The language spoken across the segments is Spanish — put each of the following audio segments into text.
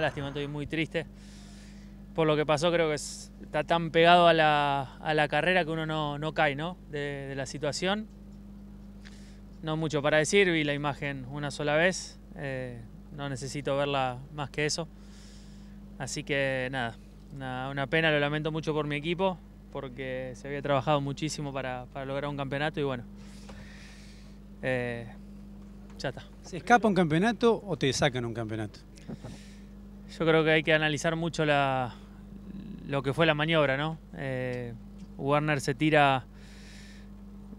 lástima, estoy muy triste. Por lo que pasó, creo que está tan pegado a la, carrera que uno no, cae ¿no? De, la situación. No mucho para decir, vi la imagen una sola vez. Eh, no necesito verla más que eso. Así que nada, una, pena, lo lamento mucho por mi equipo, porque se había trabajado muchísimo para, lograr un campeonato y bueno, eh, ya está. ¿Se escapa un campeonato o te sacan un campeonato? Yo creo que hay que analizar mucho lo que fue la maniobra, ¿no? Eh, Warner se tira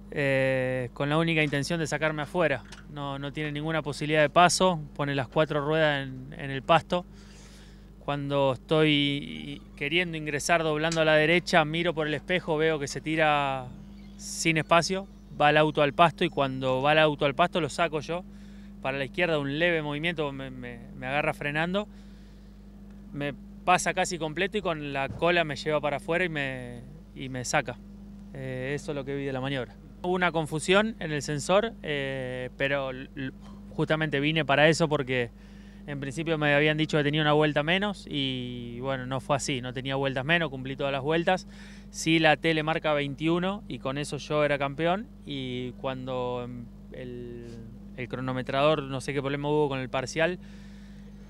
eh, con la única intención de sacarme afuera. No, tiene ninguna posibilidad de paso, pone las cuatro ruedas en, el pasto. Cuando estoy queriendo ingresar doblando a la derecha, miro por el espejo, veo que se tira sin espacio, va el auto al pasto y cuando va el auto al pasto lo saco yo. Para la izquierda un leve movimiento me, me agarra frenando me pasa casi completo y con la cola me lleva para afuera y me, y me saca. Eh, eso es lo que vi de la maniobra. Hubo una confusión en el sensor, eh, pero justamente vine para eso porque en principio me habían dicho que tenía una vuelta menos y bueno, no fue así, no tenía vueltas menos, cumplí todas las vueltas. Sí la tele marca 21 y con eso yo era campeón y cuando el, el cronometrador, no sé qué problema hubo con el parcial,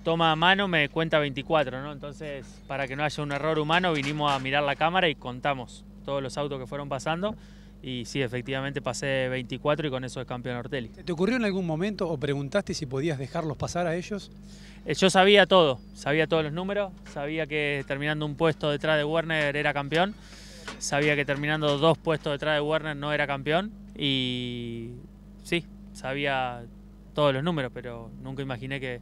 toma a mano me cuenta 24, ¿no? Entonces, para que no haya un error humano, vinimos a mirar la cámara y contamos todos los autos que fueron pasando. Y sí, efectivamente pasé 24 y con eso es campeón Ortelli. ¿Te ocurrió en algún momento o preguntaste si podías dejarlos pasar a ellos? Eh, yo sabía todo, sabía todos los números, sabía que terminando un puesto detrás de Werner era campeón, sabía que terminando dos puestos detrás de Werner no era campeón y sí, sabía todos los números, pero nunca imaginé que,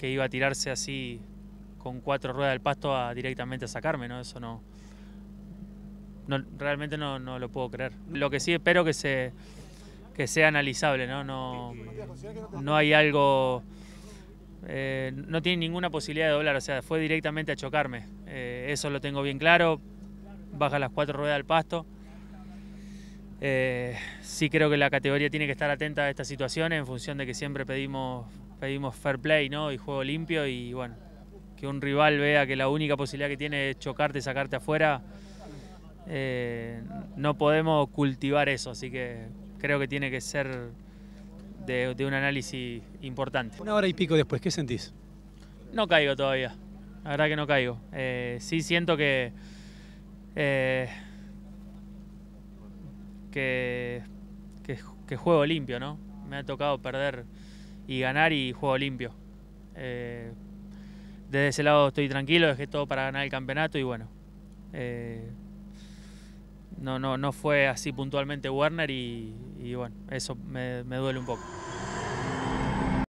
que iba a tirarse así con cuatro ruedas del pasto a, directamente a sacarme, ¿no? Eso no, realmente no, lo puedo creer. Lo que sí espero que se que sea analizable, ¿no? No, no hay algo eh, no tiene ninguna posibilidad de doblar, o sea, fue directamente a chocarme. Eh, eso lo tengo bien claro. Baja las cuatro ruedas al pasto. Eh, sí creo que la categoría tiene que estar atenta a estas situaciones en función de que siempre pedimos pedimos fair play ¿no? y juego limpio y bueno, que un rival vea que la única posibilidad que tiene es chocarte, y sacarte afuera. Eh, no podemos cultivar eso, así que creo que tiene que ser de, un análisis importante. Una hora y pico después, ¿qué sentís? No caigo todavía, la verdad que no caigo. Eh, sí siento que... Eh, que, que, que, juego limpio, ¿no? Me ha tocado perder y ganar y juego limpio. Eh, desde ese lado estoy tranquilo, dejé todo para ganar el campeonato y bueno. Eh, no, no, no fue así puntualmente Werner y, bueno, eso me duele un poco.